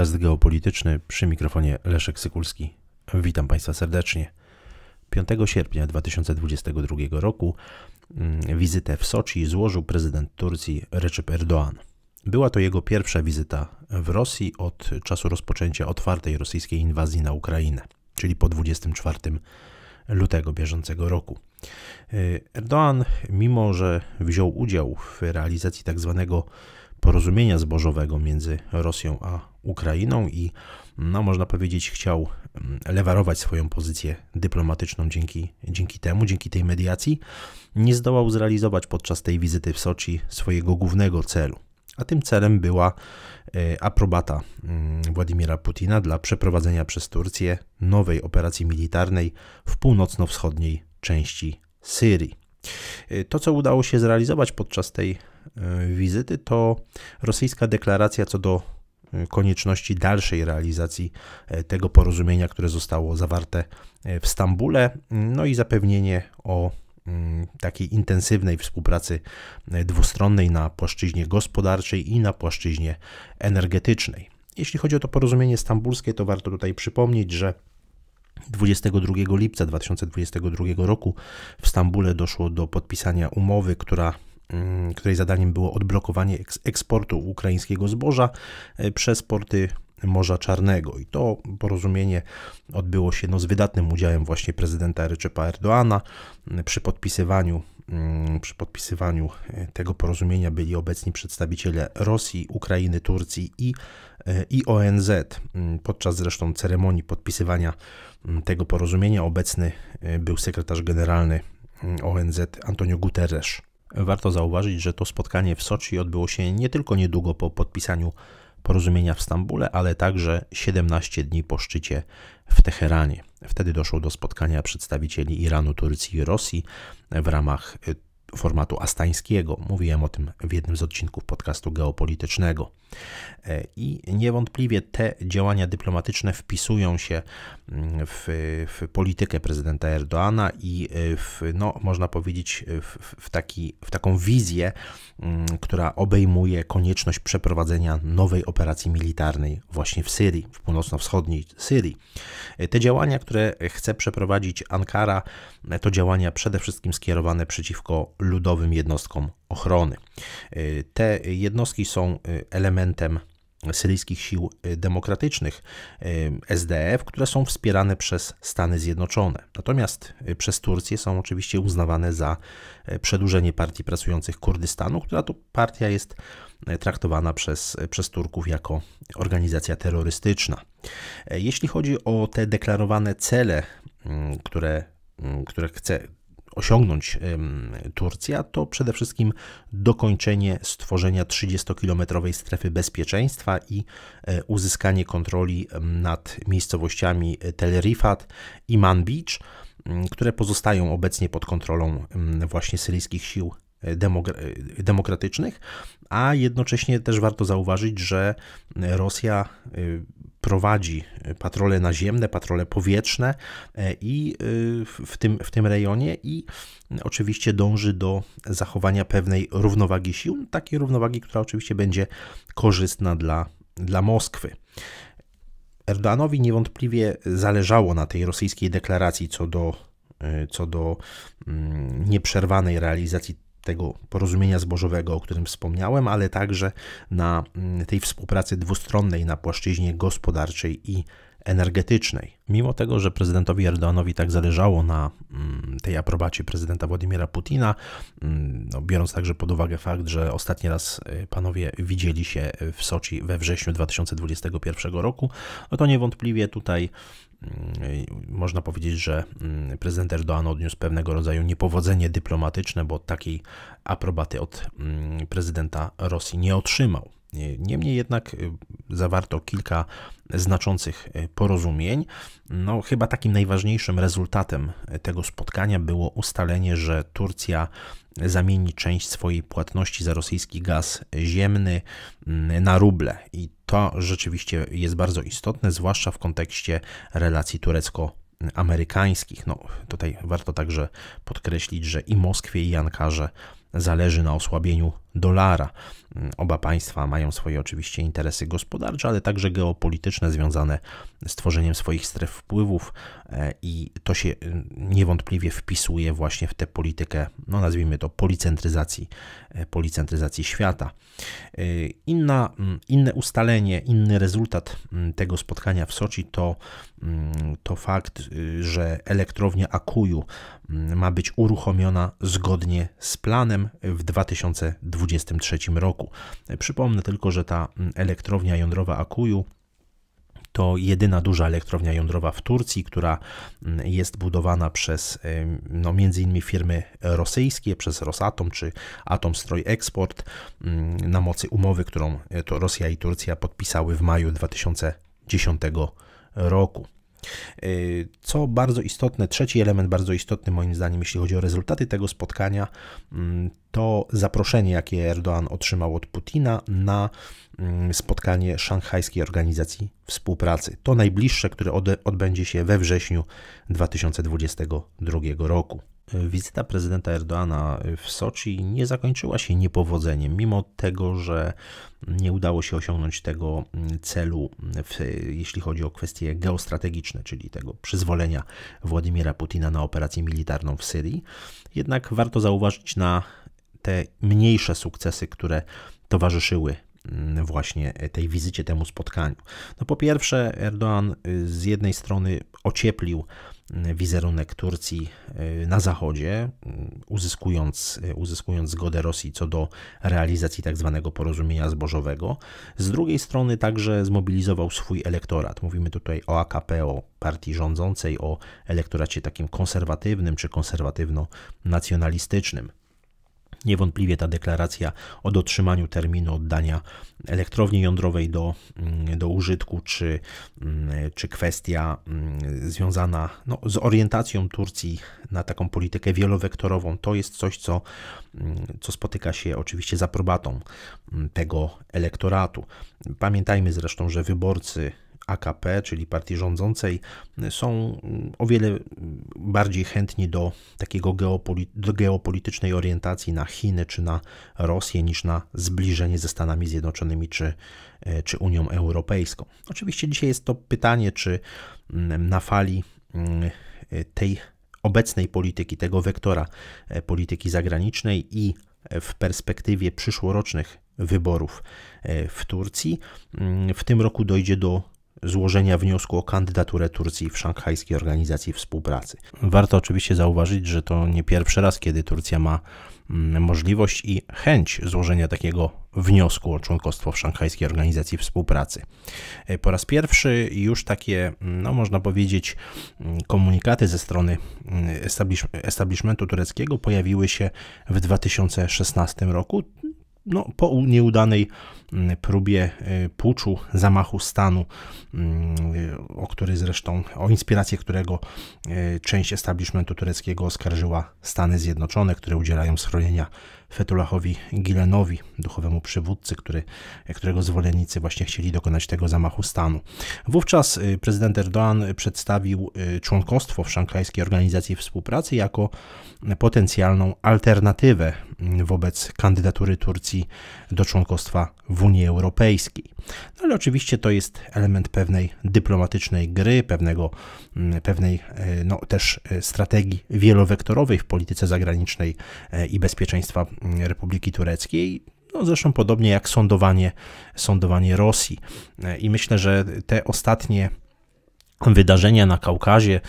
Podcast geopolityczny przy mikrofonie Leszek Sykulski. Witam Państwa serdecznie. 5 sierpnia 2022 roku mm, wizytę w Soczi złożył prezydent Turcji Recep Erdoğan. Była to jego pierwsza wizyta w Rosji od czasu rozpoczęcia otwartej rosyjskiej inwazji na Ukrainę, czyli po 24 lutego bieżącego roku. Y, Erdoğan, mimo że wziął udział w realizacji tzw. Tak porozumienia zbożowego między Rosją a Ukrainą i, no, można powiedzieć, chciał mm, lewarować swoją pozycję dyplomatyczną dzięki, dzięki temu, dzięki tej mediacji, nie zdołał zrealizować podczas tej wizyty w Soczi swojego głównego celu. A tym celem była e, aprobata mm, Władimira Putina dla przeprowadzenia przez Turcję nowej operacji militarnej w północno-wschodniej części Syrii. Y, to, co udało się zrealizować podczas tej y, wizyty, to rosyjska deklaracja co do y, konieczności dalszej realizacji tego porozumienia, które zostało zawarte w Stambule, no i zapewnienie o mm, takiej intensywnej współpracy dwustronnej na płaszczyźnie gospodarczej i na płaszczyźnie energetycznej. Jeśli chodzi o to porozumienie stambulskie, to warto tutaj przypomnieć, że 22 lipca 2022 roku w Stambule doszło do podpisania umowy, która mm, której zadaniem było odblokowanie eksportu ukraińskiego zboża e, przez porty Morza Czarnego. I to porozumienie odbyło się no, z wydatnym udziałem właśnie prezydenta Recep Erdoana przy podpisywaniu Mm, przy podpisywaniu e, tego porozumienia byli obecni przedstawiciele Rosji, Ukrainy, Turcji i, e, i ONZ. Mm, podczas zresztą ceremonii podpisywania mm, tego porozumienia obecny e, był sekretarz generalny ONZ Antonio Guterres. Warto zauważyć, że to spotkanie w Soczi odbyło się nie tylko niedługo po podpisaniu porozumienia w Stambule, ale także 17 dni po szczycie w Teheranie. Wtedy doszło do spotkania przedstawicieli Iranu, Turcji i Rosji w ramach e, formatu astańskiego. Mówiłem o tym w jednym z odcinków podcastu geopolitycznego. E, I niewątpliwie te działania dyplomatyczne wpisują się mm, w, w politykę prezydenta Erdoana i e, w, no, można powiedzieć w, w, taki, w taką wizję, mm, która obejmuje konieczność przeprowadzenia nowej operacji militarnej właśnie w Syrii, w północno-wschodniej Syrii. E, te działania, które chce przeprowadzić Ankara, to działania przede wszystkim skierowane przeciwko ludowym jednostkom ochrony. Y, te jednostki są y, elementem syryjskich sił y, demokratycznych SDF, które są wspierane przez Stany Zjednoczone. Natomiast przez Turcję są oczywiście uznawane za przedłużenie Partii Pracujących Kurdystanu, która to partia jest traktowana przez, przez Turków jako organizacja terrorystyczna. Jeśli chodzi o te deklarowane cele, które które chce osiągnąć Turcja, to przede wszystkim dokończenie stworzenia 30-kilometrowej strefy bezpieczeństwa i e, uzyskanie kontroli nad miejscowościami e, Tel Rifat i Manbij, które pozostają obecnie pod kontrolą właśnie syryjskich sił e, demokratycznych, a jednocześnie też warto zauważyć, że Rosja prowadzi e, patrole naziemne, patrole powietrzne e, i e, w tym, w tym rejonie i oczywiście dąży do zachowania pewnej równowagi sił, takiej równowagi, która oczywiście będzie korzystna dla, dla Moskwy. Erdoganowi niewątpliwie zależało na tej rosyjskiej deklaracji co do, co do nieprzerwanej realizacji tego porozumienia zbożowego, o którym wspomniałem, ale także na mm, tej współpracy dwustronnej na płaszczyźnie gospodarczej i energetycznej. Mimo tego, że prezydentowi Erdoanowi tak zależało na mm, tej aprobacie prezydenta Władimira Putina, mm, no biorąc także pod uwagę fakt, że ostatni raz y, panowie widzieli się w Soczi we wrześniu 2021 roku, no to niewątpliwie tutaj można powiedzieć, że mm, prezydent Erdoğan odniósł pewnego rodzaju niepowodzenie dyplomatyczne, bo takiej aprobaty od mm, prezydenta Rosji nie otrzymał. Niemniej jednak y, zawarto kilka znaczących y, porozumień. No, chyba takim najważniejszym rezultatem y, tego spotkania było ustalenie, że Turcja zamieni część swojej płatności za rosyjski gaz ziemny na ruble. I to rzeczywiście jest bardzo istotne, zwłaszcza w kontekście relacji turecko amerykańskich. No, tutaj warto także podkreślić, że i Moskwie, i Ankarze zależy na osłabieniu dolara. Oba państwa mają swoje oczywiście interesy gospodarcze, ale także geopolityczne związane z tworzeniem swoich stref wpływów e, i to się y, niewątpliwie wpisuje właśnie w tę politykę, no nazwijmy to policentryzacji, e, policentryzacji świata. E, inna, inne ustalenie, inny rezultat tego spotkania w Soczi to, to fakt, y, że elektrownia Akuju ma być uruchomiona zgodnie z planem w 2020 2023 roku. Przypomnę tylko, że ta mm, elektrownia jądrowa Akuju to jedyna duża elektrownia jądrowa w Turcji, która mm, jest budowana przez no, między innymi firmy rosyjskie, przez Rosatom czy Atomstroj Eksport mm, na mocy umowy, którą e, to Rosja i Turcja podpisały w maju 2010 roku. Y, co bardzo istotne, trzeci element bardzo istotny moim zdaniem, jeśli chodzi o rezultaty tego spotkania, mm, to zaproszenie, jakie Erdoğan otrzymał od Putina na mm, spotkanie Szanghajskiej Organizacji Współpracy. To najbliższe, które odbędzie się we wrześniu 2022 roku. Wizyta prezydenta Erdoana w Soczi nie zakończyła się niepowodzeniem, mimo tego, że nie udało się osiągnąć tego mm, celu, w, jeśli chodzi o kwestie geostrategiczne, czyli tego przyzwolenia Władimira Putina na operację militarną w Syrii. Jednak warto zauważyć na te mniejsze sukcesy, które towarzyszyły mm, właśnie tej wizycie, temu spotkaniu. No po pierwsze, Erdoğan y, z jednej strony ocieplił wizerunek Turcji y, na Zachodzie, y, uzyskując, y, uzyskując zgodę Rosji co do realizacji tzw. Tak porozumienia zbożowego. Z drugiej strony także zmobilizował swój elektorat. Mówimy tutaj o AKP, o partii rządzącej, o elektoracie takim konserwatywnym czy konserwatywno-nacjonalistycznym. Niewątpliwie ta deklaracja o dotrzymaniu terminu oddania elektrowni jądrowej do, mm, do użytku, czy, mm, czy kwestia mm, związana no, z orientacją Turcji na taką politykę wielowektorową, to jest coś, co, co spotyka się oczywiście z aprobatą tego elektoratu. Pamiętajmy zresztą, że wyborcy AKP, czyli partii rządzącej, są mm, o wiele bardziej chętni do takiego geopolit do geopolitycznej orientacji na Chiny czy na Rosję niż na zbliżenie ze Stanami Zjednoczonymi czy, e, czy Unią Europejską. Oczywiście dzisiaj jest to pytanie, czy mm, na fali mm, e, tej obecnej polityki, tego wektora e, polityki zagranicznej i w perspektywie przyszłorocznych wyborów w Turcji. W tym roku dojdzie do złożenia wniosku o kandydaturę Turcji w Szanghajskiej Organizacji Współpracy. Warto oczywiście zauważyć, że to nie pierwszy raz, kiedy Turcja ma mm, możliwość i chęć złożenia takiego wniosku o członkostwo w Szanghajskiej Organizacji Współpracy. E, po raz pierwszy już takie, mm, no można powiedzieć, mm, komunikaty ze strony establishmentu tureckiego pojawiły się w 2016 roku, no, po nieudanej mm, próbie e, puczu, zamachu stanu, mm, o który zresztą, o inspirację którego e, część establishmentu tureckiego oskarżyła Stany Zjednoczone, które udzielają schronienia Fetulachowi Gilenowi, duchowemu przywódcy, który, e, którego zwolennicy właśnie chcieli dokonać tego zamachu stanu. Wówczas prezydent Erdoğan przedstawił członkostwo w Szanghajskiej Organizacji Współpracy jako potencjalną alternatywę wobec kandydatury Turcji do członkostwa w Unii Europejskiej. No ale oczywiście to jest element pewnej dyplomatycznej gry, pewnego, mm, pewnej e, no, też e, strategii wielowektorowej w polityce zagranicznej e, i bezpieczeństwa mm, Republiki Tureckiej. No zresztą podobnie jak sądowanie, sądowanie Rosji. I myślę, że te ostatnie Wydarzenia na Kaukazie, e,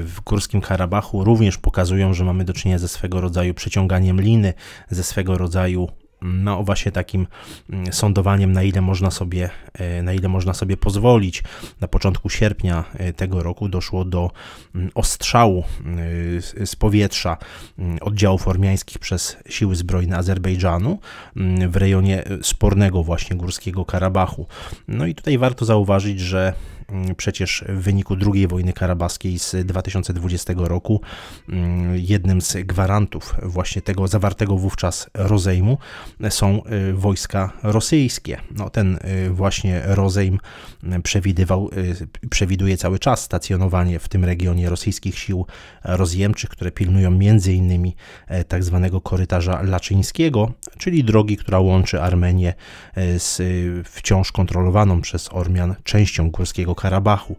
w Górskim Karabachu również pokazują, że mamy do czynienia ze swego rodzaju przeciąganiem liny, ze swego rodzaju no właśnie takim mm, sądowaniem, na ile można sobie, e, na ile można sobie pozwolić. Na początku sierpnia e, tego roku doszło do mm, ostrzału z powietrza mm, oddziałów ormiańskich przez siły zbrojne Azerbejdżanu w rejonie spornego właśnie Górskiego Karabachu. No i tutaj warto zauważyć, że Mm, przecież w wyniku II wojny karabaskiej z 2020 roku mm, jednym z gwarantów właśnie tego zawartego wówczas rozejmu są y, wojska rosyjskie. No, ten y, właśnie rozejm mm, przewidywał, y, przewiduje cały czas stacjonowanie w tym regionie rosyjskich sił rozjemczych, które pilnują m.in. E, tak zwanego korytarza laczyńskiego, czyli drogi, która łączy Armenię e, z wciąż kontrolowaną przez Ormian częścią górskiego Karabachu.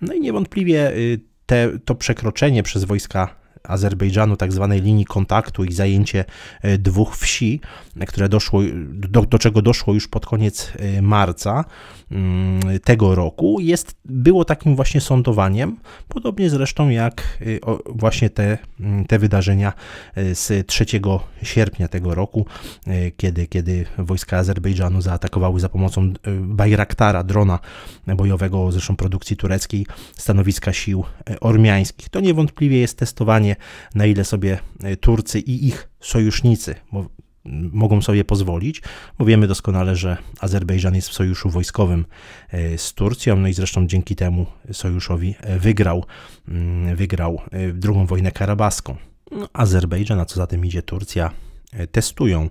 No i niewątpliwie y, te, to przekroczenie przez wojska Azerbejdżanu tak zwanej linii kontaktu i zajęcie e, dwóch wsi, które doszło, do, do czego doszło już pod koniec e, marca mm, tego roku, jest, było takim właśnie sądowaniem, podobnie zresztą jak e, właśnie te, mm, te wydarzenia z 3 sierpnia tego roku, kiedy, kiedy wojska Azerbejdżanu zaatakowały za pomocą Bajraktara, drona bojowego, zresztą produkcji tureckiej, stanowiska sił ormiańskich. To niewątpliwie jest testowanie na ile sobie e, Turcy i ich sojusznicy mogą sobie pozwolić, bo wiemy doskonale, że Azerbejdżan jest w sojuszu wojskowym e, z Turcją, no i zresztą dzięki temu sojuszowi e, wygrał, mm, wygrał drugą wojnę karabaską. No, Azerbejdżan, a co za tym idzie Turcja, testują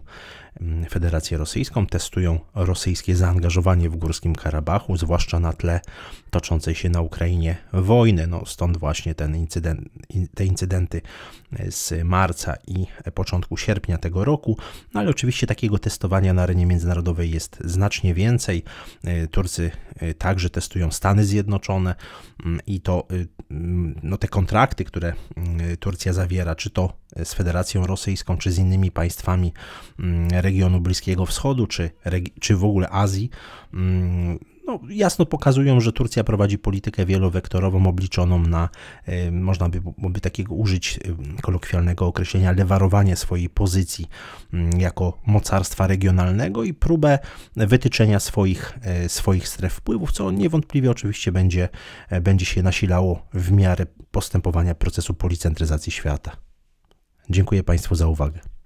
Mm, Federację Rosyjską, testują rosyjskie zaangażowanie w Górskim Karabachu, zwłaszcza na tle toczącej się na Ukrainie wojny. No, stąd właśnie ten incydent, te incydenty e, z marca i początku sierpnia tego roku. No, ale oczywiście takiego testowania na arenie międzynarodowej jest znacznie więcej. E, Turcy e, także testują Stany Zjednoczone mm, i to y, mm, no, te kontrakty, które Turcja zawiera, czy to z Federacją Rosyjską, czy z innymi państwami regionalnymi, regionu Bliskiego Wschodu czy, czy w ogóle Azji, mm, no, jasno pokazują, że Turcja prowadzi politykę wielowektorową obliczoną na, e, można by, by takiego użyć e, kolokwialnego określenia, lewarowanie swojej pozycji mm, jako mocarstwa regionalnego i próbę wytyczenia swoich, e, swoich stref wpływów, co niewątpliwie oczywiście będzie, będzie się nasilało w miarę postępowania procesu policentryzacji świata. Dziękuję Państwu za uwagę.